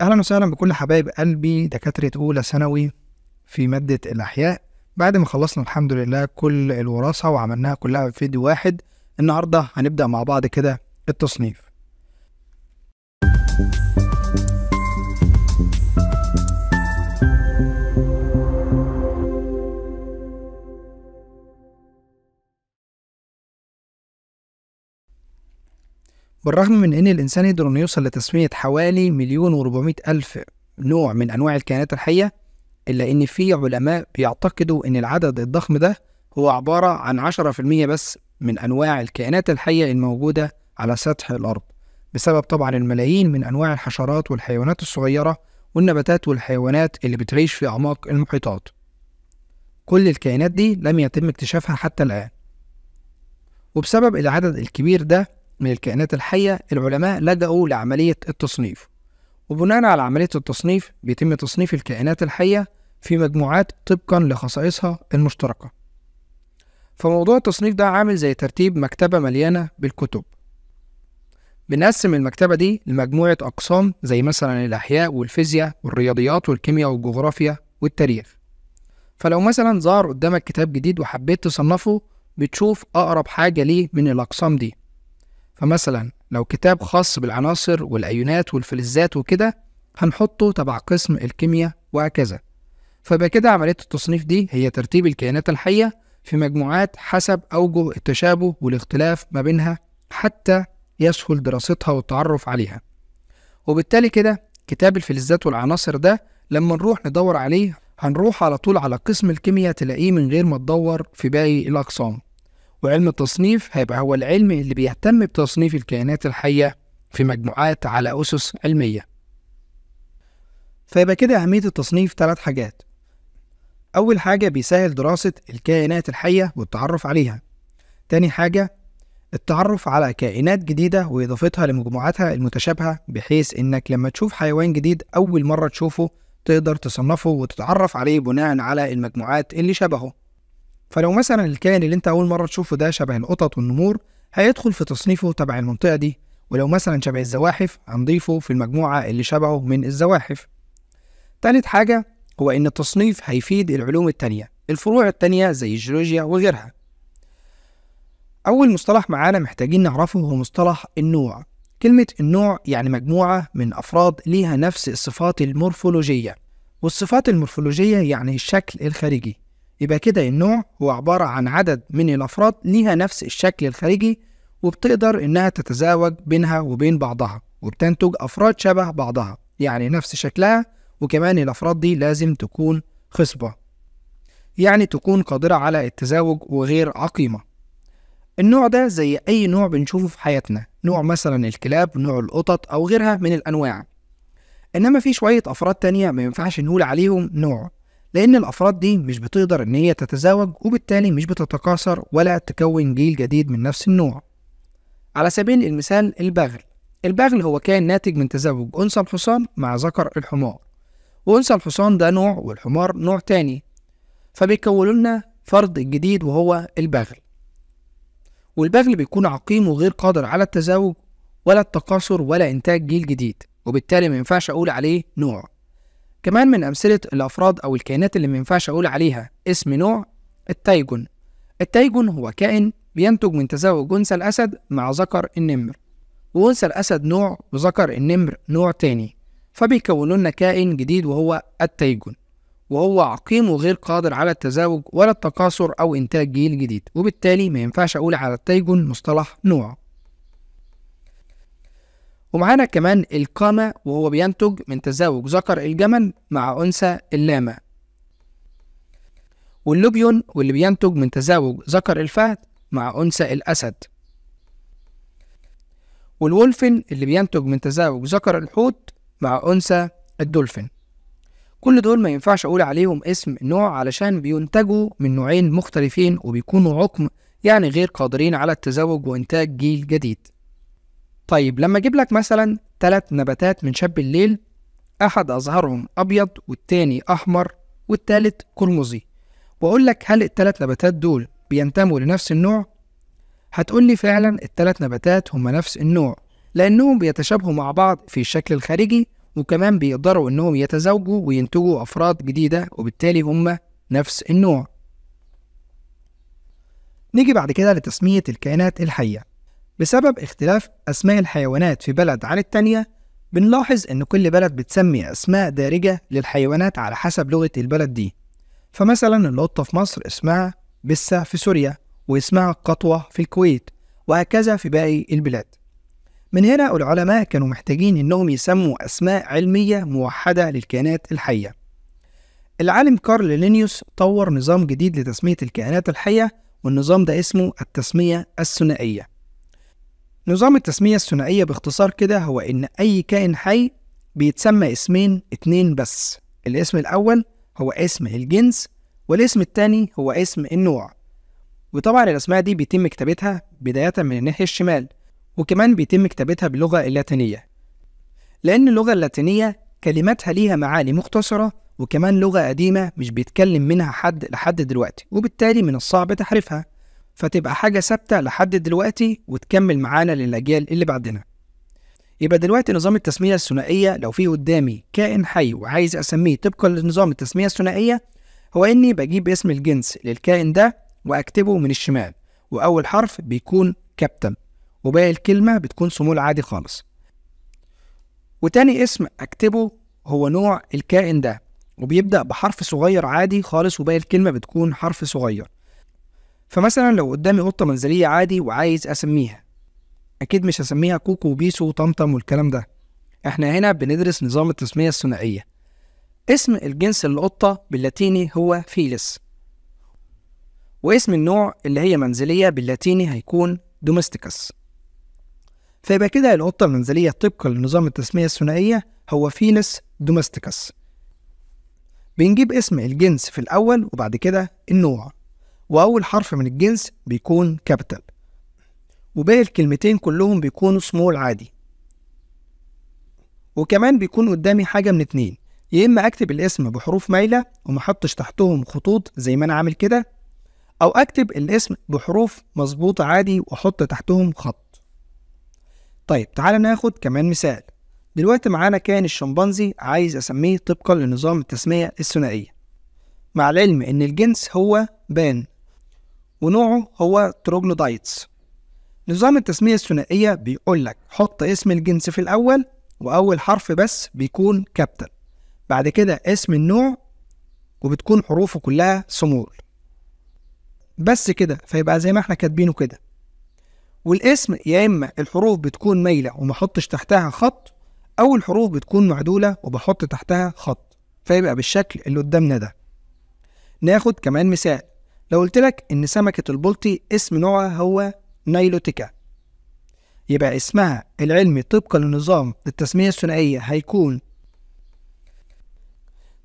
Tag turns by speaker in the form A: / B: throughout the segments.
A: اهلا وسهلا بكل حبايب قلبي دكاتره اولى ثانوي في ماده الاحياء بعد ما خلصنا الحمد لله كل الوراثه وعملناها كلها في فيديو واحد النهارده هنبدا مع بعض كده التصنيف بالرغم من أن الإنسان يقدر أنه يوصل لتسمية حوالي مليون وربعمائة ألف نوع من أنواع الكائنات الحية إلا أن في علماء بيعتقدوا أن العدد الضخم ده هو عبارة عن 10% بس من أنواع الكائنات الحية الموجودة على سطح الأرض بسبب طبعا الملايين من أنواع الحشرات والحيوانات الصغيرة والنباتات والحيوانات اللي بتعيش في أعماق المحيطات كل الكائنات دي لم يتم اكتشافها حتى الآن وبسبب العدد الكبير ده من الكائنات الحية العلماء لجأوا لعملية التصنيف وبناء على عملية التصنيف بيتم تصنيف الكائنات الحية في مجموعات طبقا لخصائصها المشتركة فموضوع التصنيف ده عامل زي ترتيب مكتبة مليانة بالكتب بنقسم المكتبة دي لمجموعة أقسام زي مثلا الأحياء والفيزياء والرياضيات والكيمياء والجغرافيا والتاريخ فلو مثلا ظهر قدامك كتاب جديد وحبيت تصنفه بتشوف أقرب حاجة ليه من الأقسام دي فمثلا لو كتاب خاص بالعناصر والايونات والفلزات وكده هنحطه تبع قسم الكيمياء وهكذا فبقى كده عملية التصنيف دي هي ترتيب الكائنات الحية في مجموعات حسب أوجه التشابه والاختلاف ما بينها حتى يسهل دراستها والتعرف عليها وبالتالي كده كتاب الفلزات والعناصر ده لما نروح ندور عليه هنروح على طول على قسم الكيمياء تلاقيه من غير ما تدور في باقي الأقسام وعلم التصنيف هيبقى هو العلم اللي بيهتم بتصنيف الكائنات الحية في مجموعات على أسس علمية فيبقى كده أهمية التصنيف ثلاث حاجات أول حاجة بيسهل دراسة الكائنات الحية والتعرف عليها تاني حاجة التعرف على كائنات جديدة وإضافتها لمجموعاتها المتشابهة بحيث إنك لما تشوف حيوان جديد أول مرة تشوفه تقدر تصنفه وتتعرف عليه بناء على المجموعات اللي شبهه فلو مثلا الكائن اللي انت اول مره تشوفه ده شبه القطط والنمور هيدخل في تصنيفه تبع المنطقه دي ولو مثلا شبه الزواحف هنضيفه في المجموعه اللي شبهه من الزواحف تالت حاجه هو ان التصنيف هيفيد العلوم التانية الفروع التانية زي الجيولوجيا وغيرها اول مصطلح معانا محتاجين نعرفه هو مصطلح النوع كلمة النوع يعني مجموعة من أفراد ليها نفس الصفات المورفولوجية والصفات المورفولوجية يعني الشكل الخارجي يبقى كده النوع هو عبارة عن عدد من الأفراد ليها نفس الشكل الخارجي وبتقدر إنها تتزاوج بينها وبين بعضها وبتنتج أفراد شبه بعضها يعني نفس شكلها وكمان الأفراد دي لازم تكون خصبة يعني تكون قادرة على التزاوج وغير عقيمة النوع ده زي أي نوع بنشوفه في حياتنا نوع مثلا الكلاب نوع القطط أو غيرها من الأنواع إنما في شوية أفراد تانية ما ينفعش نقول عليهم نوع لأن الأفراد دي مش بتقدر إن هي تتزاوج وبالتالي مش بتتكاثر ولا تكون جيل جديد من نفس النوع على سبيل المثال البغل البغل هو كائن ناتج من تزاوج أنثى الحصان مع ذكر الحمار وأنثى الحصان ده نوع والحمار نوع تاني فبيكونوا لنا فرد جديد وهو البغل والبغل بيكون عقيم وغير قادر على التزاوج ولا التكاثر ولا إنتاج جيل جديد وبالتالي ما ينفعش أقول عليه نوع كمان من أمثلة الأفراد أو الكائنات اللي مينفعش أقول عليها اسم نوع التايجون التايجون هو كائن بينتج من تزاوج أنثى الأسد مع ذكر النمر وأنثى الأسد نوع وذكر النمر نوع تاني فبيكونوا لنا كائن جديد وهو التايجون وهو عقيم وغير قادر على التزاوج ولا التكاثر أو إنتاج جيل جديد وبالتالي ما ينفعش أقول على التايجون مصطلح نوع ومعانا كمان القامة وهو بينتج من تزاوج ذكر الجمل مع أنثى اللامة واللوبيون واللي بينتج من تزاوج ذكر الفهد مع أنثى الأسد والولفن اللي بينتج من تزاوج ذكر الحوت مع أنثى الدولفين كل دول ما ينفعش أقول عليهم اسم نوع علشان بينتجوا من نوعين مختلفين وبيكونوا عقم يعني غير قادرين على التزاوج وإنتاج جيل جديد طيب لما اجيب لك مثلا ثلاث نباتات من شاب الليل احد ازهارهم ابيض والتاني احمر والتالت قرمزي واقول لك هل الثلاث نباتات دول بينتموا لنفس النوع هتقول لي فعلا الثلاث نباتات هما نفس النوع لانهم بيتشابهوا مع بعض في الشكل الخارجي وكمان بيقدروا انهم يتزاوجوا وينتجوا افراد جديده وبالتالي هما نفس النوع نيجي بعد كده لتسميه الكائنات الحيه بسبب اختلاف أسماء الحيوانات في بلد عن التانية بنلاحظ إن كل بلد بتسمي أسماء دارجة للحيوانات على حسب لغة البلد دي فمثلا القطة في مصر اسمها بسة في سوريا واسمها قطوة في الكويت وهكذا في باقي البلاد من هنا العلماء كانوا محتاجين إنهم يسموا أسماء علمية موحدة للكائنات الحية العالم كارل لينيوس طور نظام جديد لتسمية الكائنات الحية والنظام ده اسمه التسمية الثنائية نظام التسمية الثنائية باختصار كده هو إن أي كائن حي بيتسمى اسمين اتنين بس الاسم الأول هو اسم الجنس والاسم التاني هو اسم النوع وطبعا الأسماء دي بيتم كتابتها بداية من الناحية الشمال وكمان بيتم كتابتها باللغة اللاتينية لأن اللغة اللاتينية كلماتها ليها معاني مختصرة وكمان لغة قديمة مش بيتكلم منها حد لحد دلوقتي وبالتالي من الصعب تحريفها فتبقى حاجة ثابتة لحد دلوقتي وتكمل معانا للأجيال اللي بعدنا يبقى دلوقتي نظام التسمية الثنائية لو في قدامي كائن حي وعايز أسميه طبقا لنظام التسمية الثنائية هو إني بجيب اسم الجنس للكائن ده وأكتبه من الشمال وأول حرف بيكون كابتن وباقي الكلمة بتكون صمول عادي خالص وتاني اسم أكتبه هو نوع الكائن ده وبيبدأ بحرف صغير عادي خالص وباقي الكلمة بتكون حرف صغير فمثلا لو قدامي قطة منزلية عادي وعايز أسميها أكيد مش هسميها كوكو وبيسو وطمطم والكلام ده احنا هنا بندرس نظام التسمية الثنائية اسم الجنس القطة باللاتيني هو فيلس واسم النوع اللي هي منزلية باللاتيني هيكون دومستيكس فيبقى كده القطة المنزلية طبقا لنظام التسمية الثنائية هو فيلس دومستيكس بنجيب اسم الجنس في الأول وبعد كده النوع وأول حرف من الجنس بيكون كابيتال وباقي الكلمتين كلهم بيكونوا سمول عادي وكمان بيكون قدامي حاجة من اتنين يا إما أكتب الاسم بحروف مايلة ومحطش تحتهم خطوط زي ما أنا عامل كده أو أكتب الاسم بحروف مظبوطة عادي وأحط تحتهم خط طيب تعالى ناخد كمان مثال دلوقتي معانا كان الشمبانزي عايز أسميه طبقا لنظام التسمية الثنائية مع العلم إن الجنس هو بان ونوعه هو تروجلودايتس نظام التسمية الثنائية بيقول لك حط اسم الجنس في الأول وأول حرف بس بيكون كابتل بعد كده اسم النوع وبتكون حروفه كلها سمول بس كده فيبقى زي ما احنا كاتبينه كده والاسم يا إما الحروف بتكون مايلة ومحطش تحتها خط أو الحروف بتكون معدولة وبحط تحتها خط فيبقى بالشكل اللي قدامنا ده ناخد كمان مثال لو قلت لك إن سمكة البلطي اسم نوعها هو نايلوتيكا يبقى اسمها العلمي طبقا لنظام التسمية الثنائية هيكون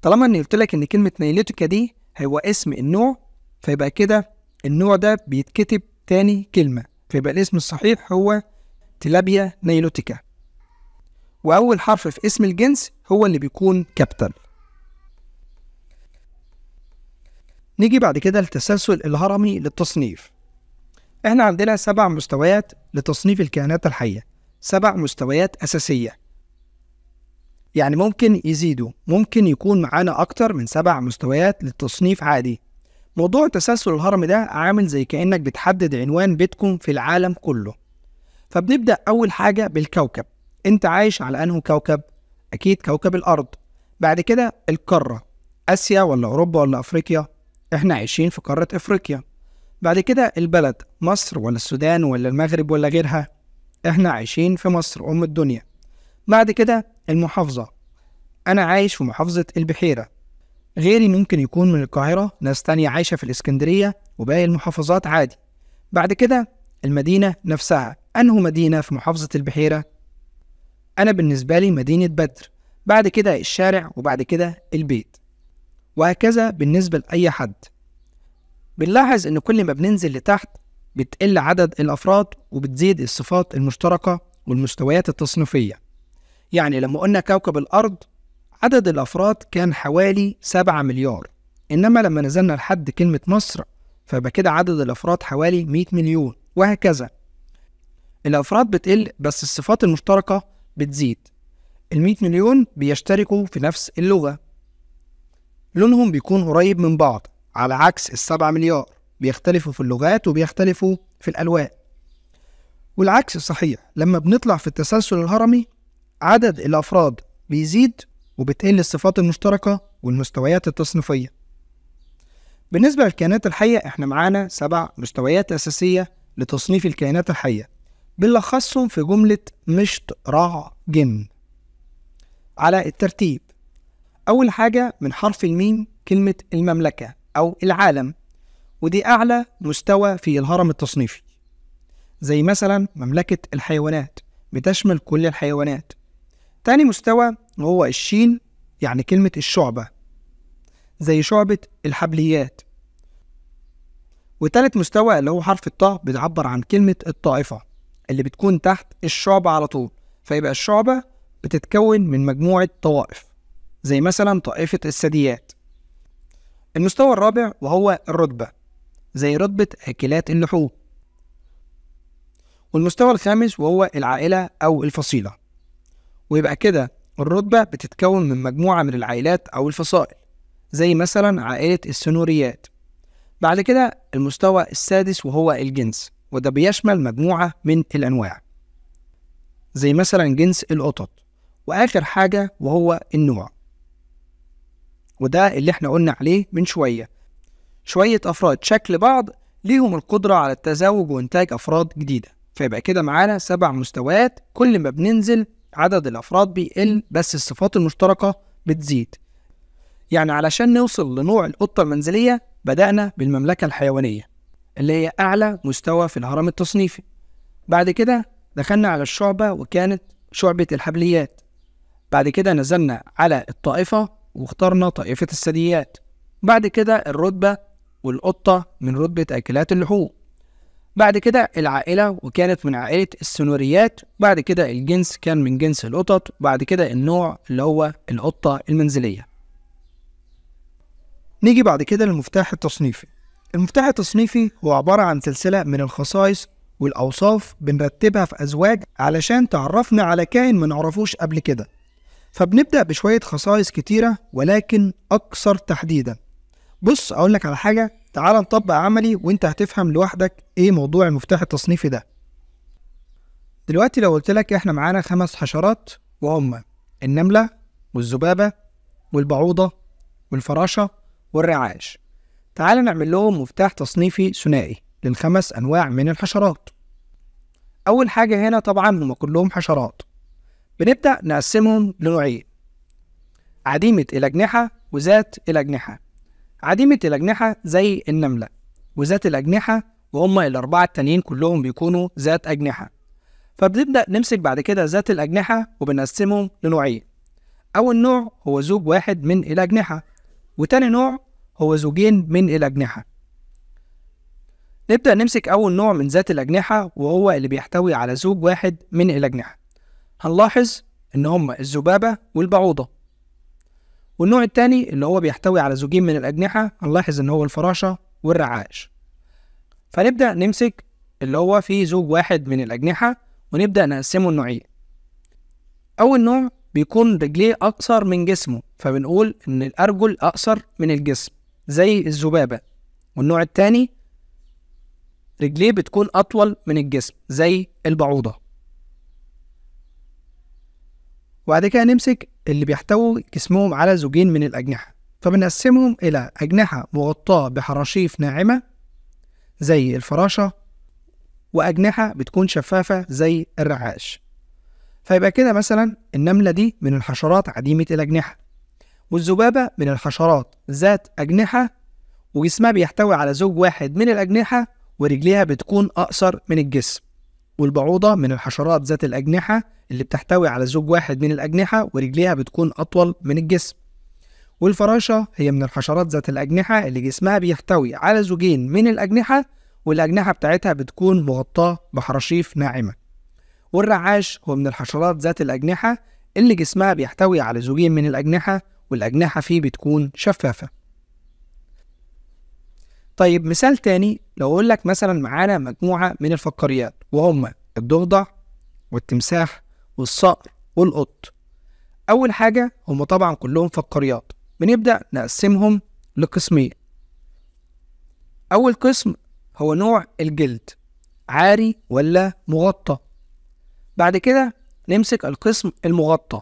A: طالما إني قلت لك إن كلمة نايلوتيكا دي هو اسم النوع فيبقى كده النوع ده بيتكتب تاني كلمة فيبقى الاسم الصحيح هو تلابيا نايلوتيكا وأول حرف في اسم الجنس هو اللي بيكون كابتن نيجي بعد كده للتسلسل الهرمي للتصنيف احنا عندنا سبع مستويات لتصنيف الكائنات الحية سبع مستويات أساسية يعني ممكن يزيدوا ممكن يكون معانا أكتر من سبع مستويات للتصنيف عادي موضوع تسلسل الهرم ده عامل زي كأنك بتحدد عنوان بيتكم في العالم كله فبنبدأ أول حاجة بالكوكب أنت عايش على أنه كوكب؟ أكيد كوكب الأرض بعد كده القارة آسيا ولا أوروبا ولا أفريقيا؟ احنا عايشين في قارة افريقيا بعد كده البلد مصر ولا السودان ولا المغرب ولا غيرها احنا عايشين في مصر ام الدنيا بعد كده المحافظة انا عايش في محافظة البحيرة غيري ممكن يكون من القاهرة ناس تانية عايشة في الاسكندرية وباقي المحافظات عادي بعد كده المدينة نفسها أنه مدينة في محافظة البحيرة أنا بالنسبة لي مدينة بدر بعد كده الشارع وبعد كده البيت وهكذا بالنسبة لأي حد بنلاحظ إن كل ما بننزل لتحت بتقل عدد الأفراد وبتزيد الصفات المشتركة والمستويات التصنيفية يعني لما قلنا كوكب الأرض عدد الأفراد كان حوالي 7 مليار إنما لما نزلنا لحد كلمة مصر فبقى كده عدد الأفراد حوالي 100 مليون وهكذا الأفراد بتقل بس الصفات المشتركة بتزيد المئة مليون بيشتركوا في نفس اللغة لونهم بيكون قريب من بعض على عكس السبع مليار بيختلفوا في اللغات وبيختلفوا في الألوان والعكس صحيح لما بنطلع في التسلسل الهرمي عدد الأفراد بيزيد وبتقل الصفات المشتركة والمستويات التصنيفية بالنسبة للكائنات الحية احنا معانا سبع مستويات أساسية لتصنيف الكائنات الحية بنلخصهم في جملة مشط رع جن على الترتيب أول حاجة من حرف الميم كلمة المملكة أو العالم ودي أعلى مستوى في الهرم التصنيفي زي مثلا مملكة الحيوانات بتشمل كل الحيوانات تاني مستوى هو الشين يعني كلمة الشعبة زي شعبة الحبليات وتالت مستوى اللي هو حرف الطاء بتعبر عن كلمة الطائفة اللي بتكون تحت الشعبة على طول فيبقى الشعبة بتتكون من مجموعة طوائف زي مثلا طائفة الثدييات المستوى الرابع وهو الرتبة زي رتبة أكلات اللحوم والمستوى الخامس وهو العائلة أو الفصيلة ويبقى كده الرتبة بتتكون من مجموعة من العائلات أو الفصائل زي مثلا عائلة السنوريات بعد كده المستوى السادس وهو الجنس وده بيشمل مجموعة من الأنواع زي مثلا جنس القطط وآخر حاجة وهو النوع وده اللي احنا قلنا عليه من شوية شوية أفراد شكل بعض ليهم القدرة على التزاوج وإنتاج أفراد جديدة فيبقى كده معانا سبع مستويات كل ما بننزل عدد الأفراد بيقل بس الصفات المشتركة بتزيد يعني علشان نوصل لنوع القطة المنزلية بدأنا بالمملكة الحيوانية اللي هي أعلى مستوى في الهرم التصنيفي بعد كده دخلنا على الشعبة وكانت شعبة الحبليات بعد كده نزلنا على الطائفة واخترنا طائفة الثدييات بعد كده الرتبة والقطة من رتبة أكلات اللحوم بعد كده العائلة وكانت من عائلة السنوريات بعد كده الجنس كان من جنس القطط بعد كده النوع اللي هو القطة المنزلية نيجي بعد كده للمفتاح التصنيفي المفتاح التصنيفي هو عبارة عن سلسلة من الخصائص والأوصاف بنرتبها في أزواج علشان تعرفنا على كائن ما نعرفوش قبل كده فبنبدأ بشوية خصائص كتيرة ولكن أكثر تحديدا بص أقولك على حاجة تعال نطبق عملي وانت هتفهم لوحدك ايه موضوع المفتاح التصنيفي ده دلوقتي لو قلت لك احنا معانا خمس حشرات وهم النملة والذبابة والبعوضة والفراشة والرعاش تعال نعمل لهم مفتاح تصنيفي ثنائي للخمس أنواع من الحشرات أول حاجة هنا طبعا هما كلهم حشرات بنبدأ نقسمهم لنوعين عديمة الأجنحة وذات الأجنحة عديمة الأجنحة زي النملة وذات الأجنحة وهم الأربعة التانيين كلهم بيكونوا ذات أجنحة فبنبدأ نمسك بعد كده ذات الأجنحة وبنقسمهم لنوعين أول نوع هو زوج واحد من الأجنحة وتاني نوع هو زوجين من الأجنحة نبدأ نمسك أول نوع من ذات الأجنحة وهو اللي بيحتوي على زوج واحد من الأجنحة هنلاحظ إن هما الذبابة والبعوضة والنوع التاني اللي هو بيحتوي على زوجين من الأجنحة هنلاحظ إن هو الفراشة والرعاش فنبدأ نمسك اللي هو فيه زوج واحد من الأجنحة ونبدأ نقسمه لنوعين أول نوع بيكون رجليه أقصر من جسمه فبنقول إن الأرجل أقصر من الجسم زي الذبابة والنوع التاني رجليه بتكون أطول من الجسم زي البعوضة وبعد كده نمسك اللي بيحتوي جسمهم على زوجين من الأجنحة فبنقسمهم إلى أجنحة مغطاة بحراشيف ناعمة زي الفراشة وأجنحة بتكون شفافة زي الرعاش فيبقى كده مثلا النملة دي من الحشرات عديمة الأجنحة والذبابة من الحشرات ذات أجنحة وجسمها بيحتوي على زوج واحد من الأجنحة ورجليها بتكون أقصر من الجسم والبعوضة من الحشرات ذات الأجنحة اللي بتحتوي على زوج واحد من الأجنحة ورجليها بتكون أطول من الجسم والفراشة هي من الحشرات ذات الأجنحة اللي جسمها بيحتوي على زوجين من الأجنحة والأجنحة بتاعتها بتكون مغطاة بحراشيف ناعمة والرعاش هو من الحشرات ذات الأجنحة اللي جسمها بيحتوي على زوجين من الأجنحة والأجنحة فيه بتكون شفافة طيب مثال تاني لو اقول لك مثلا معانا مجموعه من الفقاريات وهم الضفدع والتمساح والصقر والقط اول حاجه هم طبعا كلهم فقاريات بنبدا نقسمهم لقسمين اول قسم هو نوع الجلد عاري ولا مغطى بعد كده نمسك القسم المغطى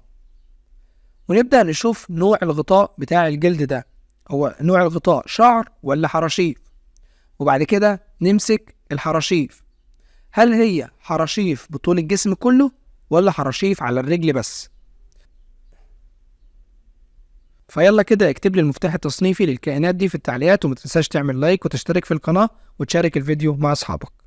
A: ونبدأ نشوف نوع الغطاء بتاع الجلد ده هو نوع الغطاء شعر ولا حراشيف وبعد كده نمسك الحراشيف هل هي حراشيف بطول الجسم كله ولا حراشيف على الرجل بس فيلا كده اكتب لي المفتاح التصنيفي للكائنات دي في التعليقات وما تنساش تعمل لايك وتشترك في القناة وتشارك الفيديو مع أصحابك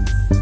A: Thank you